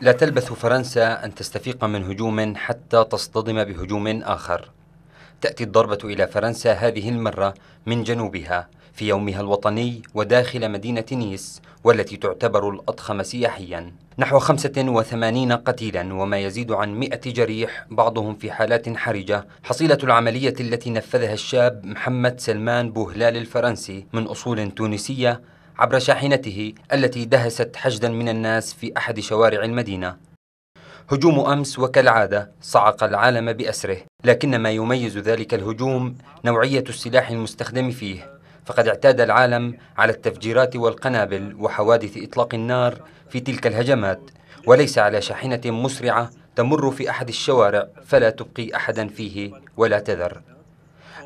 لا تلبث فرنسا أن تستفيق من هجوم حتى تصطدم بهجوم آخر تأتي الضربة إلى فرنسا هذه المرة من جنوبها في يومها الوطني وداخل مدينة نيس والتي تعتبر الأضخم سياحيا نحو 85 قتيلا وما يزيد عن 100 جريح بعضهم في حالات حرجة حصيلة العملية التي نفذها الشاب محمد سلمان بوهلال الفرنسي من أصول تونسية عبر شاحنته التي دهست حشدا من الناس في أحد شوارع المدينة هجوم أمس وكالعادة صعق العالم بأسره لكن ما يميز ذلك الهجوم نوعية السلاح المستخدم فيه فقد اعتاد العالم على التفجيرات والقنابل وحوادث إطلاق النار في تلك الهجمات وليس على شاحنة مسرعة تمر في أحد الشوارع فلا تبقي أحدا فيه ولا تذر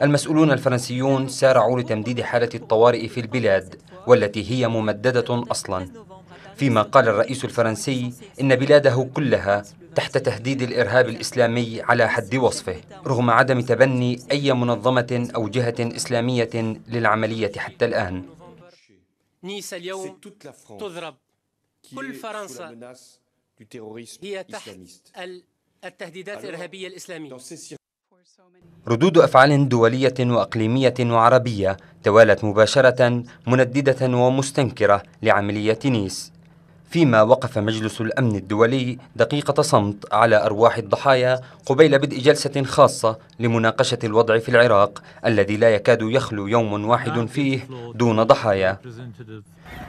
المسؤولون الفرنسيون سارعوا لتمديد حالة الطوارئ في البلاد والتي هي ممددة أصلا فيما قال الرئيس الفرنسي إن بلاده كلها تحت تهديد الإرهاب الإسلامي على حد وصفه رغم عدم تبني أي منظمة أو جهة إسلامية للعملية حتى الآن نيس اليوم تضرب كل فرنسا هي تحت التهديدات الإرهابية الإسلامية ردود أفعال دولية وأقليمية وعربية توالت مباشرة منددة ومستنكرة لعملية نيس فيما وقف مجلس الأمن الدولي دقيقة صمت على أرواح الضحايا قبيل بدء جلسة خاصة لمناقشة الوضع في العراق الذي لا يكاد يخلو يوم واحد فيه دون ضحايا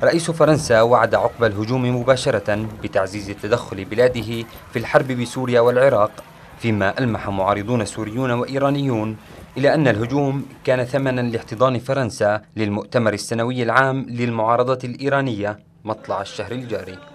رئيس فرنسا وعد عقب الهجوم مباشرة بتعزيز تدخل بلاده في الحرب بسوريا والعراق فيما ألمح معارضون سوريون وإيرانيون إلى أن الهجوم كان ثمنا لاحتضان فرنسا للمؤتمر السنوي العام للمعارضة الإيرانية مطلع الشهر الجاري